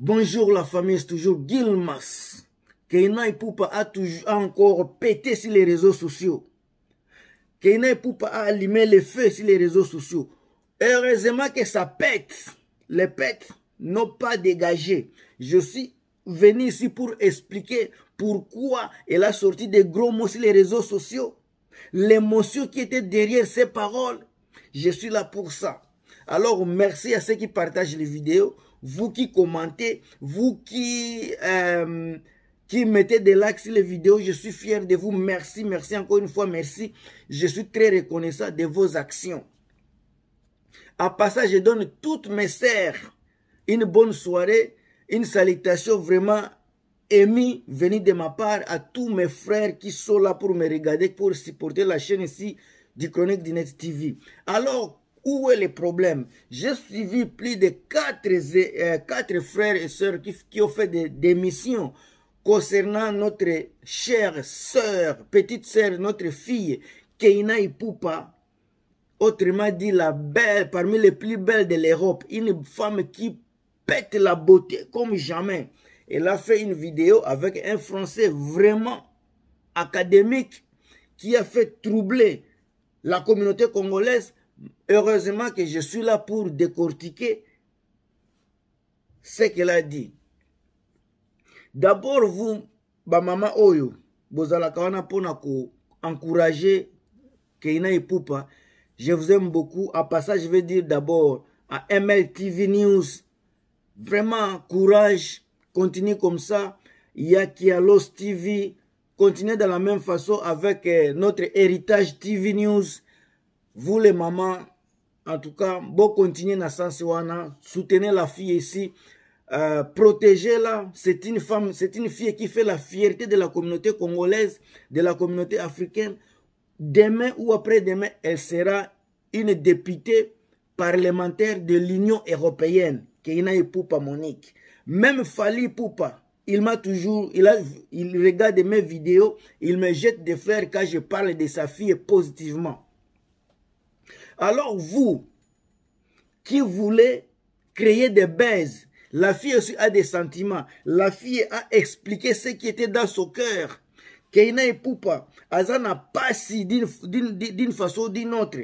Bonjour la famille, c'est toujours Gilmas. Keina Poupa a toujours encore pété sur les réseaux sociaux. Keina Poupa a allumé les feux sur les réseaux sociaux. Heureusement que ça pète. Les pètes n'ont pas dégagé. Je suis venu ici pour expliquer pourquoi elle a sorti des gros mots sur les réseaux sociaux. L'émotion qui était derrière ces paroles. Je suis là pour ça. Alors merci à ceux qui partagent les vidéos vous qui commentez, vous qui, euh, qui mettez des likes sur les vidéos. Je suis fier de vous. Merci, merci encore une fois, merci. Je suis très reconnaissant de vos actions. À passage, je donne toutes mes sœurs une bonne soirée, une salutation vraiment émise venue de ma part à tous mes frères qui sont là pour me regarder, pour supporter la chaîne ici du Chronique du Net TV. Alors, où est le problème J'ai suivi plus de quatre, euh, quatre frères et sœurs qui, ont fait des, démissions missions concernant notre chère sœur, petite sœur, notre fille, Keina Ipupa, autrement dit la belle, parmi les plus belles de l'Europe, une femme qui pète la beauté comme jamais. Elle a fait une vidéo avec un français vraiment académique qui a fait troubler la communauté congolaise Heureusement que je suis là pour décortiquer ce qu'elle a dit. D'abord, vous, ba mama oyo, vous allez pona ko encourager Keina Poupa. Je vous aime beaucoup. À passage, je vais dire d'abord à MLTV News, vraiment, courage, continue comme ça. Lost TV, continuez de la même façon avec euh, notre héritage TV News. vous les mamans, en tout cas, bon continuer dans sens wana, soutenez la fille ici, euh, protégez-la. C'est une femme, c'est une fille qui fait la fierté de la communauté congolaise, de la communauté africaine. Demain ou après-demain, elle sera une députée parlementaire de l'Union européenne, Keina Poupa Monique. Même Fali Poupa, il m'a toujours, il, a, il regarde mes vidéos, il me jette des fleurs quand je parle de sa fille positivement. Alors vous, qui voulez créer des baises la fille aussi a des sentiments. La fille a expliqué ce qui était dans son cœur. Keina et Poupa, pas si d'une façon ou d'une autre.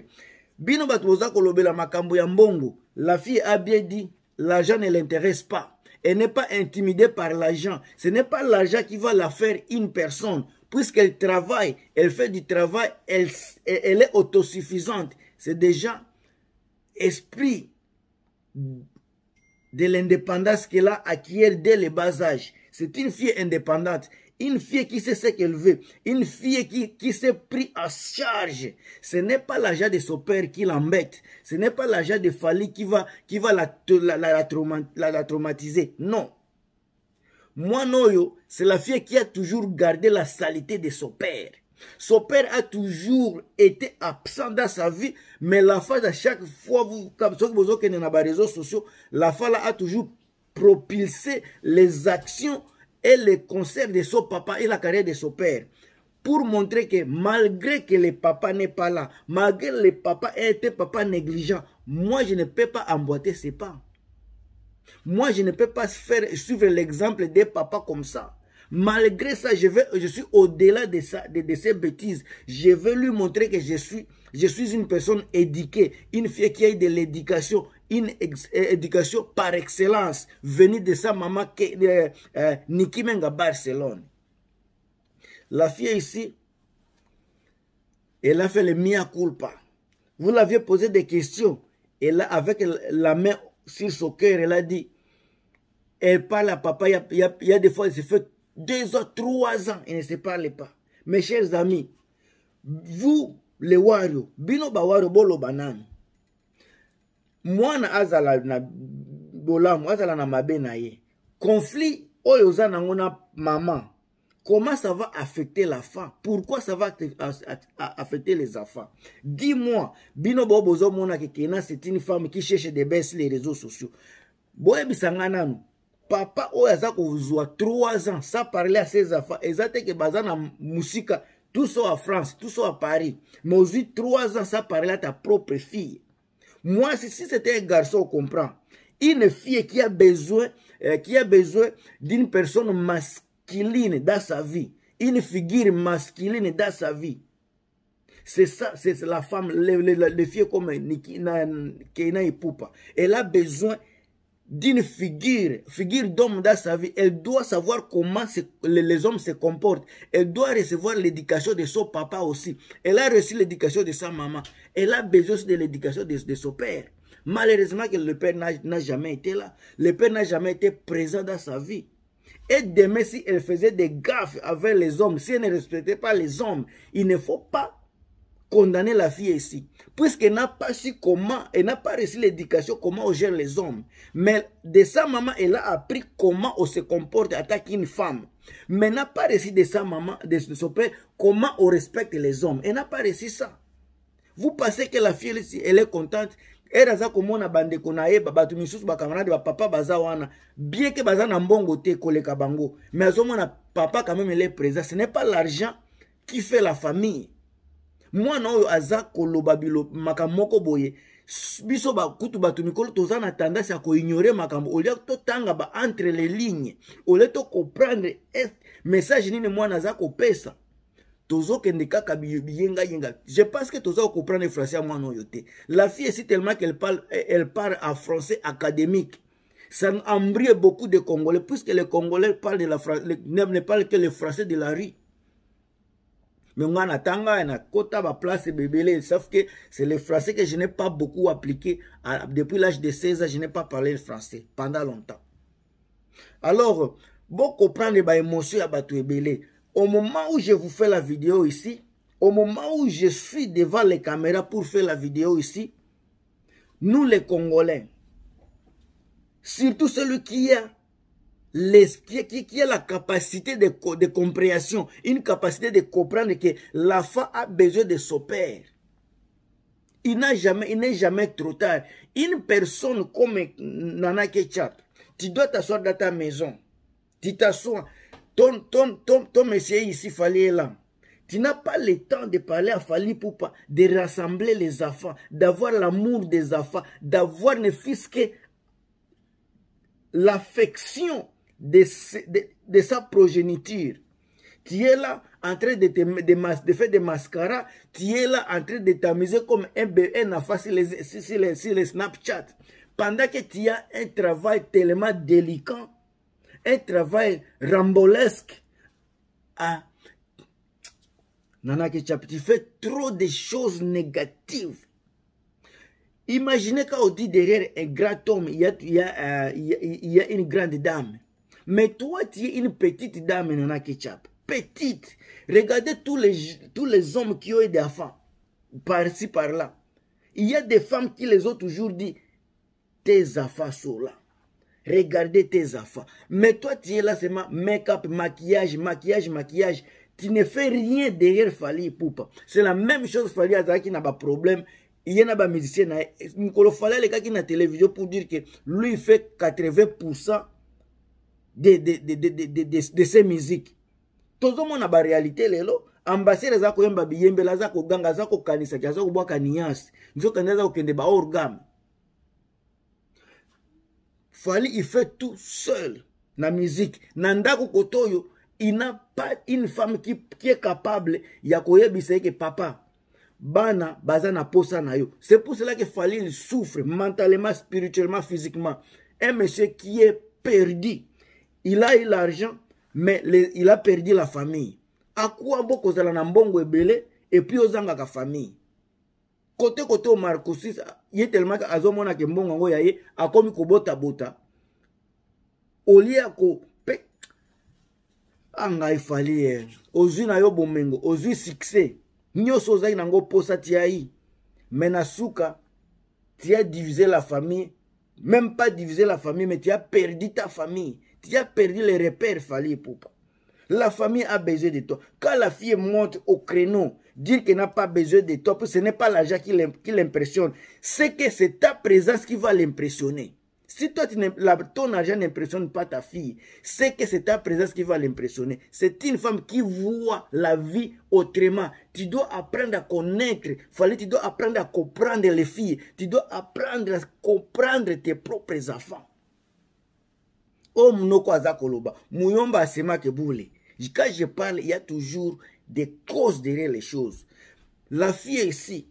la fille a bien dit, l'argent ne l'intéresse pas. Elle n'est pas intimidée par l'argent. Ce n'est pas l'argent qui va la faire une personne. Puisqu'elle travaille, elle fait du travail, elle, elle est autosuffisante c'est déjà esprit de l'indépendance qu'elle a acquiert dès le bas âge. C'est une fille indépendante, une fille qui sait ce qu'elle veut, une fille qui, s'est pris en charge. Ce n'est pas l'argent de son père qui l'embête, ce n'est pas l'argent de Fali qui va, qui va la, la, la, traumatiser. Non. Moi, Noyo, c'est la fille qui a toujours gardé la saleté de son père. Son père a toujours été absent dans sa vie, mais la femme, à chaque fois, vous, comme qui vous avez les réseaux sociaux, la femme a toujours propulsé les actions et les concerts de son papa et la carrière de son père. Pour montrer que malgré que le papa n'est pas là, malgré que le papa ait été papa négligent, moi je ne peux pas emboîter ses pas. Moi je ne peux pas suivre l'exemple des papas comme ça. Malgré ça, je, vais, je suis au-delà de, ça, de, ces bêtises. Je veux lui montrer que je suis, je suis une personne éduquée, une fille qui a de l'éducation, une euh, éducation par excellence, venue de sa maman euh, euh Niki Menga Barcelone. La fille ici, elle a fait le mia culpa. Vous l'aviez posé des questions. Et là, avec la main sur son cœur, elle a dit, elle parle à papa, il y a, y a des fois, elle se fait deux ans, trois ans, ils ne se parlent pas. Mes chers amis, vous, les wario, bino ba wario bolo banani. Mwana azala na bolamu, azala na mabe na ye. Conflit, oyo oza nango na maman. Comment ça va affecter la femme? Pourquoi ça va affecter les enfants? Dis-moi, bino bobo zo mona kekena, c'est une femme qui cherche des baisses les réseaux sociaux. Boye bisangana nous. papa oyo aza kozwa 3 ans sa parle ya ses enfants eza te ke baza na mosika tuso a france tuso a paris mais ozwi 3 ans sa parle ya ta propre fille mwasi si c'était un garçon on comprend une fille qui a besoin euh, qui a besoin d'une personne masculine dans sa vie une figure masculine dans sa vie c'est ça, c'est la femme, le, le, le, le fille comme Niki, na, Kena et Poupa. Elle a besoin d'une figure, figure d'homme dans sa vie, elle doit savoir comment les hommes se comportent. Elle doit recevoir l'éducation de son papa aussi. Elle a reçu l'éducation de sa maman. Elle a besoin de l'éducation de, de, son père. Malheureusement que le père n'a jamais été là. Le père n'a jamais été présent dans sa vie. Et demain, si elle faisait des gaffes avec les hommes, si elle ne respectait pas les hommes, il ne faut pas condamné la fille ici. Puisqu'elle n'a pas su comment, elle n'a pas reçu l'éducation, comment on gère les hommes. Mais de sa maman, elle a appris comment on se comporte en tant qu'une femme. Mais n'a pas reçu de sa maman, de son père, comment on respecte les hommes. Elle n'a pas reçu ça. Vous pensez que la fille ici, elle est contente elle aza komona bandeko na Elle est misusu bakamarade bapapa baza wana bien que baza na mbongo te koleka bango mais moment papa quand même est présent ce n'est pas l'argent qui fait la famille mwana oyo aza koloba babilo makamoko boye biso kutu bato mikolo toza na tendance ya koignore makambo olia tanga ba entre les lignes olia est message nini pesa aza kopesa tozokende kaka yenga. je pense que toza koprendre français ya mwana oyo te la fille esi tellement qu'elle parle, eh, elle parle en français académique ça embrie beaucoup de congolais puisque les congolais parlent de la, ne parlent que le français de la rue mais on a tanga, et a ma place, bébé, sauf que c'est le français que je n'ai pas beaucoup appliqué. Depuis l'âge de 16 ans, je n'ai pas parlé le français pendant longtemps. Alors, beaucoup comprendre, ma bah, émotion à ah, bah, Au moment où je vous fais la vidéo ici, au moment où je suis devant les caméras pour faire la vidéo ici, nous les Congolais, surtout celui qui a qui, qui, a la capacité de, compréhension, une capacité de comprendre que l'enfant a besoin de son père. Il n'est jamais, jamais trop tard. Une personne comme Nana Ketchup, tu dois t'asseoir dans ta maison. Tu t'assois. Ton, ton, ton, monsieur ici, Fali est là. Tu n'as pas le temps de parler à Fali pour de rassembler les enfants, d'avoir l'amour des enfants, d'avoir ne fils que l'affection de, sa progéniture. Tu es là en train de, te, faire des mascaras. Tu es là en train de t'amuser comme un BN à sur les, Snapchat. Pendant que tu as un travail tellement délicat, un travail rambolesque à hein. Nana tu fais trop de choses négatives. Imaginez quand on dit derrière un grand homme, il y a, il y euh, il y a une grande dame. Mais toi, tu es une petite dame, Nana Ketchup. Petite. Regardez tous les, tous les hommes qui ont des enfants. Par-ci, par-là. Il y a des femmes qui les ont toujours dit, tes affaires sont là. Regardez tes affaires. Mais toi, tu es là ma make-up, maquillage, maquillage, maquillage. Tu ne fais rien derrière Fali Poupa. C'est la même chose Fali Azaki qui n'a pas de problème. Il y a des musiciens. y a gars qui la télévision pour dire que lui, fait 80% de, de, de, de, de, de, de, de se miziki tozomona barealité lelo ambasere aza koyemba biyembelo aza koganga aza kokanisaki aza kobwaka niance nzoka nde aza kokende baorgame fali ifait tout seul na musique na ndako koto oyo ina pas une femme qui, qui est capable ya koyebisa eke papa bana baza na posa na yo c'est pour cela que fali il souffre mentalement spirituellement physiquement un monsieur qui est perdu il a eu l'argent, mais le, il a perdu la famille. À quoi beaucoup de la mbongo ebele et puis aux angaka famille. Côté côté au Marcosis, il est tellement qu'à zomona que mbongo ngo yaye a komi kobota bota. Olia ko pe anga ifali eh, ozwi na yo bomengo ozwi succès nyonso ozalaki nango posa tiai me na suka tia divise la famille même pas diviser la famille mais tu as perdu ta famille Tu as perdu les repères, Fali Poupa. La famille a besoin de toi. Quand la fille monte au créneau, dire qu'elle n'a pas besoin de toi, ce n'est pas l'argent qui l'impressionne. C'est que c'est ta présence qui va l'impressionner. Si toi, ton argent n'impressionne pas ta fille, c'est que c'est ta présence qui va l'impressionner. C'est une femme qui voit la vie autrement. Tu dois apprendre à connaître. Fallait, tu dois apprendre à comprendre les filles. Tu dois apprendre à comprendre tes propres enfants. Oh, koloba quand je parle il y a toujours des causes derrière les choses la fille ici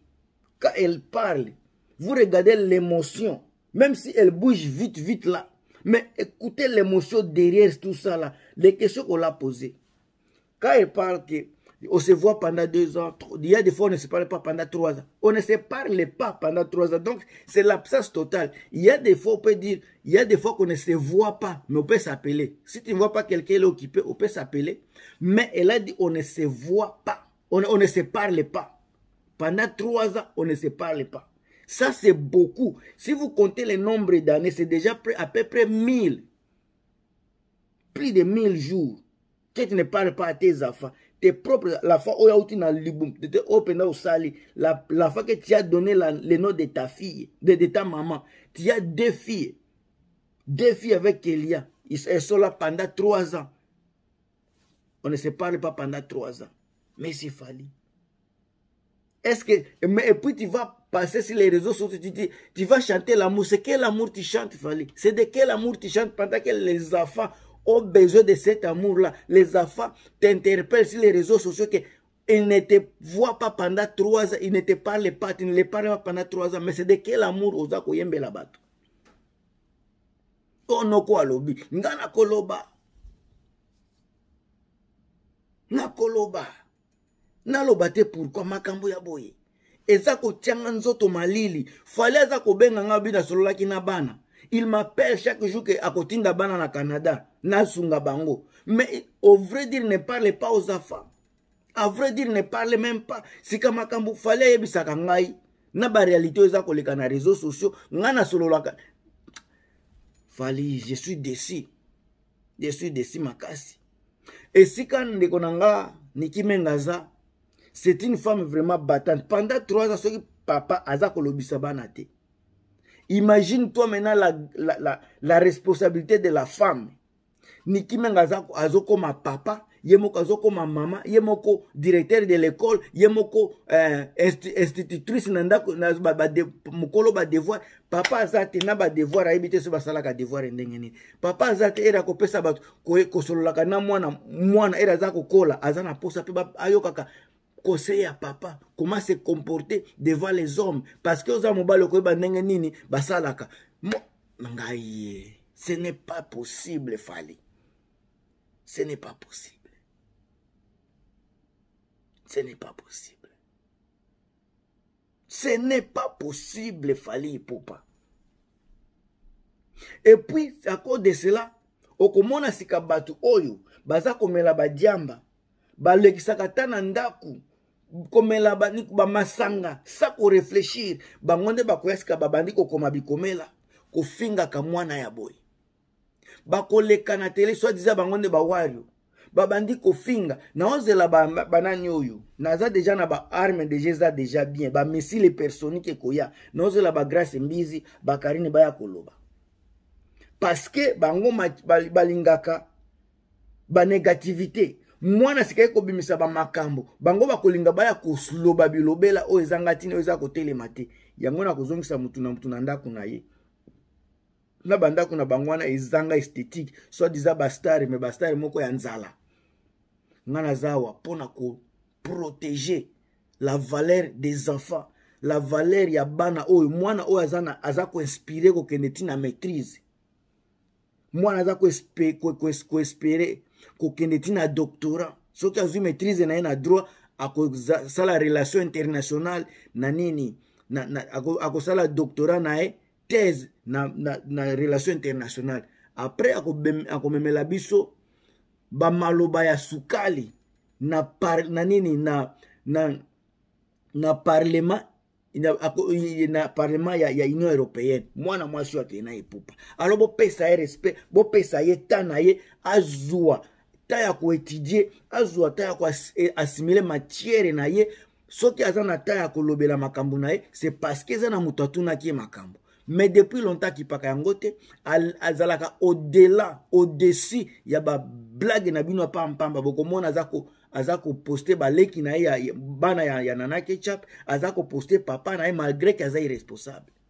quand elle parle vous regardez l'émotion même si elle bouge vite vite là mais écoutez l'émotion derrière tout ça là les questions qu'on l'a posées quand elle parle que on se voit pendant deux ans. Il y a des fois, on ne se parle pas pendant trois ans. On ne se parle pas pendant trois ans. Donc, c'est l'absence totale. Il y a des fois, on peut dire, il y a des fois qu'on ne se voit pas, mais on peut s'appeler. Si tu ne vois pas quelqu'un, il est occupé, on peut s'appeler. Mais elle a dit, on ne se voit pas. On, ne se parle pas. Pendant trois ans, on ne se parle pas. Ça, c'est beaucoup. Si vous comptez le nombre d'années, c'est déjà à peu près mille. Plus de mille jours que tu ne parles pas à tes enfants tes propres, la fois Sali, la, fois que tu as donné le nom de ta fille, de, ta maman, tu as deux filles, deux filles avec Elia, elles sont là pendant trois ans. On ne se parle pas pendant trois ans. Mais c'est Fali. Est-ce que, mais, et puis tu vas passer sur les réseaux sociaux, tu, dis, tu vas chanter l'amour. C'est quel amour tu chantes, Fali C'est de quel amour tu chantes pendant que les enfants ont besoin de cet amour-là. Les enfants t'interpellent sur les réseaux sociaux que ils ne te voient pas pendant trois ans, ils ne te parlent pas, ils ne les parlent pas pendant trois ans, mais c'est de quel amour oza koyembela bato onoko oh, alobi nga nakoloba nakoloba naloba te pourkui makambo ya boye eza kotianga nzoto malili fale aza kobenga nga bino asololaki na bana il m'appelle chaque jour que akotinda bana na canada nasunga bango mais au vrai dire ne parle pas aux enfants à vrai dire ne parle même pas sika makambo fale ayebisaka ngai na baréalité oyo eza koleka na réseau sociaux ngai nasololaka fali je suis desi je suis desi makasi esika ndeko na nga nikimenga aza c'est une femme vraiment battante pendant trois ans soki papa aza kolobisa bana te imagine-toi maintenant la, la, la, la responsabilité de la femme niki menga azokoma papa ye moko azokoma mama ye moko directeur de l'école ye moko euh, institutrice na ndako mokolo badevoir papa aza te na badevoir ayebi te so basalaka devoir ndenge nini papa aza te ere akopesa bato kosololaka na mwana mwana ere aza kokola aza na posa mpe ayokaka conseiller à papa comment se comporter devant les hommes parce que nini basalaka ce n'est pas possible fali ce n'est pas possible ce n'est pas possible ce n'est pas possible fali papa et puis à cause de cela okomona sika bato oyo baza komela badiamba balekisaka ta na ndaku komela bamasanga sa koreflechir bango nde bakoya sika babandi kokoma bikomela kofingaka mwana ya boye bakoleka na tele so diza bango nde bawario babandi kofinga naozela banani ba oyo naza deja na baarme deja eza deja bien bamesile personike ekoya naozela bagrace mbizi bakarine baya koloba parceke bango balingaka ba banegativité mwana sikaki kobimisa bamakambo bango bakolinga baya koloba bilobela oyo ezanga ntina oyo eza kotelema te yango na kozongisa motu na motu na ndako na ye na bandako na bango wana ezanga esthétique soit diza bastare me bastare moko ya nzala nga naza awa mpona koprotege la valeur des enfants la valeur ya bana oyo mwana oyo aza, aza koinspire kokende ntina maîtrise mwana aza koespere ko, ko, ko, ko, ko, ko, ko, ko, kokende ntina doctorat soki azwi maîtrise na ye na droit akosala relation internationale na nini akosala ako doctorat na ye thèse na, na, na relation internationale après akomemela ako biso bamaloba ya sukali na, par, na nini na, na, na parlement na, na parlement ya, ya union européenne mwana mwasi oyo akeye na epupa alo bopesa ye respect bopesa ye ta na ye azwa ta ya koetidie azwa ta ya koasimile eh, matiere na ye soki aza na ta ya kolobela makambo na ye se parceke eza na moto atunaki ye makambo mais depuis longtemps akipaka yango te azalaka odela odesi ya bablage na bino ya pampamba bokomona aza ko aza koposte baleki na ye bana ya, ya nanake chap aza koposte papa na ye malgré ke aza irresponsable